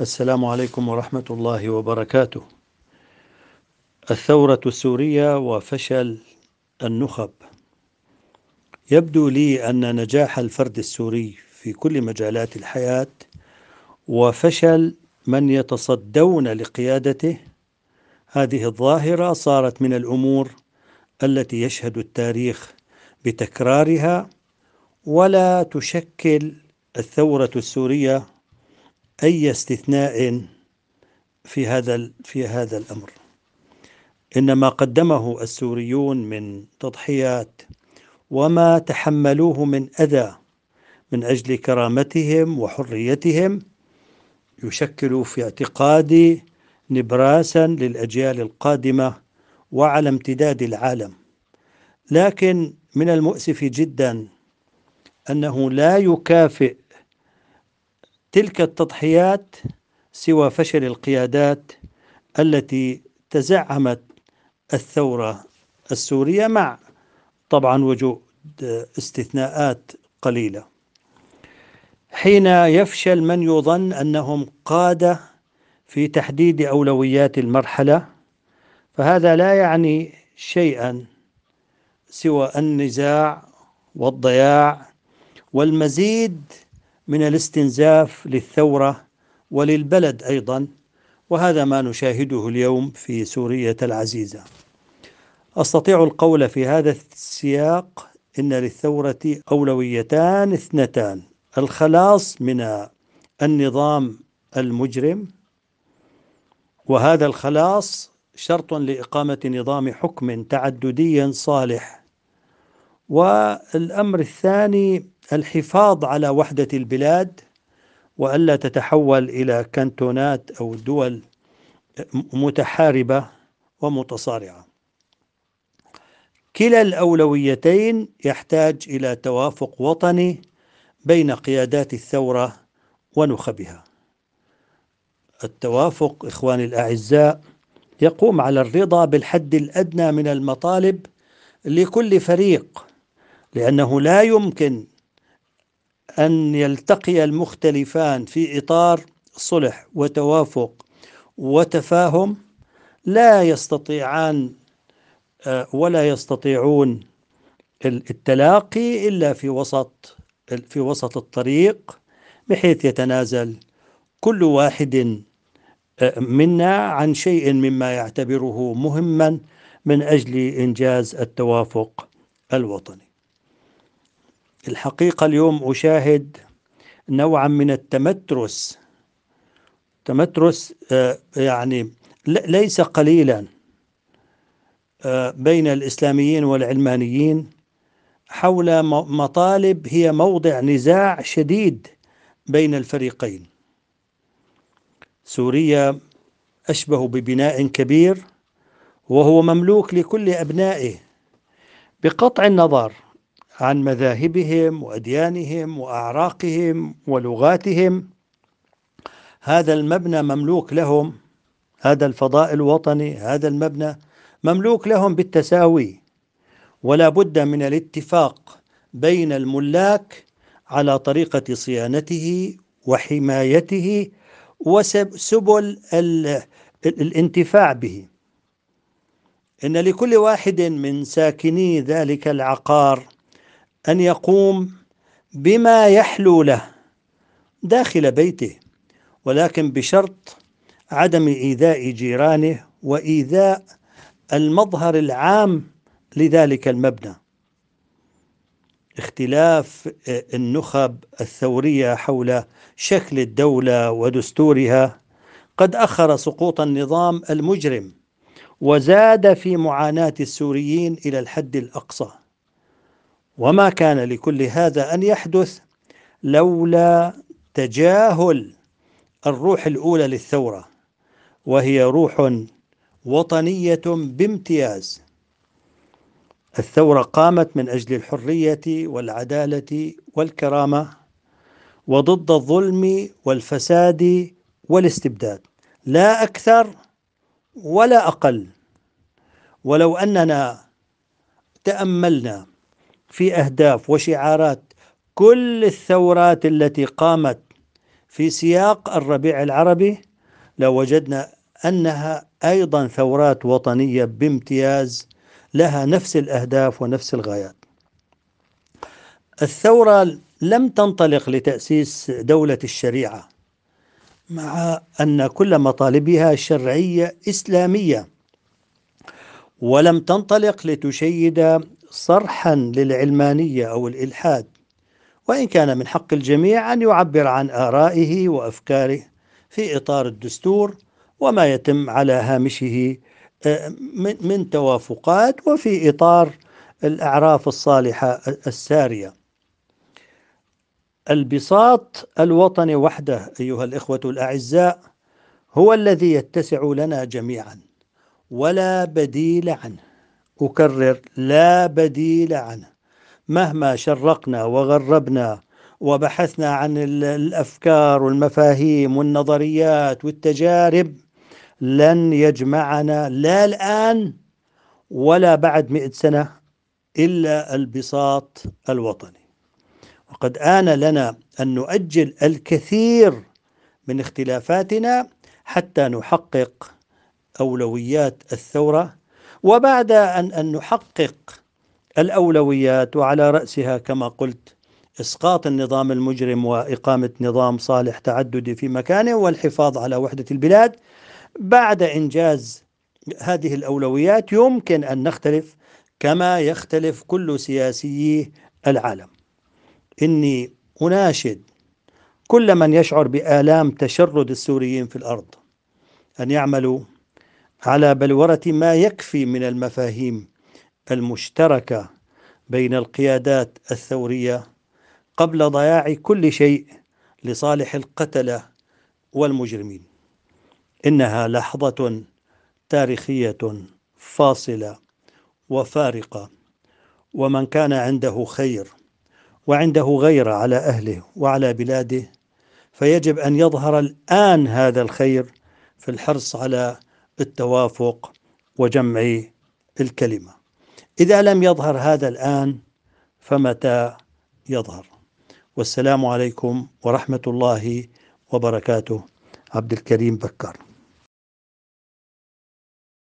السلام عليكم ورحمة الله وبركاته الثورة السورية وفشل النخب يبدو لي أن نجاح الفرد السوري في كل مجالات الحياة وفشل من يتصدون لقيادته هذه الظاهرة صارت من الأمور التي يشهد التاريخ بتكرارها ولا تشكل الثورة السورية أي استثناء في هذا في هذا الأمر إنما قدمه السوريون من تضحيات وما تحملوه من أذى من أجل كرامتهم وحريتهم يشكل في اعتقادي نبراسا للأجيال القادمة وعلى امتداد العالم لكن من المؤسف جدا أنه لا يكافئ تلك التضحيات سوى فشل القيادات التي تزعمت الثوره السوريه مع طبعا وجود استثناءات قليله حين يفشل من يظن انهم قاده في تحديد اولويات المرحله فهذا لا يعني شيئا سوى النزاع والضياع والمزيد من الاستنزاف للثورة وللبلد أيضا وهذا ما نشاهده اليوم في سورية العزيزة أستطيع القول في هذا السياق إن للثورة أولويتان اثنتان الخلاص من النظام المجرم وهذا الخلاص شرط لإقامة نظام حكم تعددي صالح والأمر الثاني الحفاظ على وحدة البلاد وألا تتحول إلى كانتونات أو دول متحاربة ومتصارعة كلا الأولويتين يحتاج إلى توافق وطني بين قيادات الثورة ونخبها التوافق إخواني الأعزاء يقوم على الرضا بالحد الأدنى من المطالب لكل فريق لأنه لا يمكن أن يلتقي المختلفان في إطار صلح وتوافق وتفاهم لا يستطيعان آه، ولا يستطيعون التلاقي إلا في وسط في وسط الطريق بحيث يتنازل كل واحد آه، منا عن شيء مما يعتبره مهما من أجل إنجاز التوافق الوطني الحقيقة اليوم أشاهد نوعا من التمترس تمترس آه، يعني ليس قليلا آه، بين الإسلاميين والعلمانيين حول مطالب هي موضع نزاع شديد بين الفريقين سوريا أشبه ببناء كبير وهو مملوك لكل أبنائه بقطع النظر عن مذاهبهم وأديانهم وأعراقهم ولغاتهم هذا المبنى مملوك لهم هذا الفضاء الوطني هذا المبنى مملوك لهم بالتساوي ولا بد من الاتفاق بين الملاك على طريقة صيانته وحمايته وسبل الانتفاع به إن لكل واحد من ساكني ذلك العقار أن يقوم بما يحلو له داخل بيته ولكن بشرط عدم إيذاء جيرانه وإيذاء المظهر العام لذلك المبنى اختلاف النخب الثورية حول شكل الدولة ودستورها قد أخر سقوط النظام المجرم وزاد في معاناة السوريين إلى الحد الأقصى وما كان لكل هذا أن يحدث لولا تجاهل الروح الأولى للثورة وهي روح وطنية بامتياز الثورة قامت من أجل الحرية والعدالة والكرامة وضد الظلم والفساد والاستبداد لا أكثر ولا أقل ولو أننا تأملنا في اهداف وشعارات كل الثورات التي قامت في سياق الربيع العربي لوجدنا انها ايضا ثورات وطنيه بامتياز لها نفس الاهداف ونفس الغايات. الثوره لم تنطلق لتاسيس دوله الشريعه مع ان كل مطالبها شرعيه اسلاميه ولم تنطلق لتشيد صرحا للعلمانية أو الإلحاد وإن كان من حق الجميع أن يعبر عن آرائه وأفكاره في إطار الدستور وما يتم على هامشه آه، من توافقات وفي إطار الأعراف الصالحة السارية البساط الوطني وحده أيها الإخوة الأعزاء هو الذي يتسع لنا جميعا ولا بديل عنه أكرر لا بديل عنه مهما شرقنا وغربنا وبحثنا عن الافكار والمفاهيم والنظريات والتجارب لن يجمعنا لا الان ولا بعد مئة سنه الا البساط الوطني وقد ان لنا ان نؤجل الكثير من اختلافاتنا حتى نحقق اولويات الثوره وبعد أن, أن نحقق الأولويات وعلى رأسها كما قلت إسقاط النظام المجرم وإقامة نظام صالح تعددي في مكانه والحفاظ على وحدة البلاد بعد إنجاز هذه الأولويات يمكن أن نختلف كما يختلف كل سياسي العالم إني أناشد كل من يشعر بآلام تشرد السوريين في الأرض أن يعملوا على بلورة ما يكفي من المفاهيم المشتركة بين القيادات الثورية قبل ضياع كل شيء لصالح القتلة والمجرمين إنها لحظة تاريخية فاصلة وفارقة ومن كان عنده خير وعنده غيرة على أهله وعلى بلاده فيجب أن يظهر الآن هذا الخير في الحرص على بالتوافق وجمع الكلمة إذا لم يظهر هذا الآن فمتى يظهر والسلام عليكم ورحمة الله وبركاته عبد الكريم بكر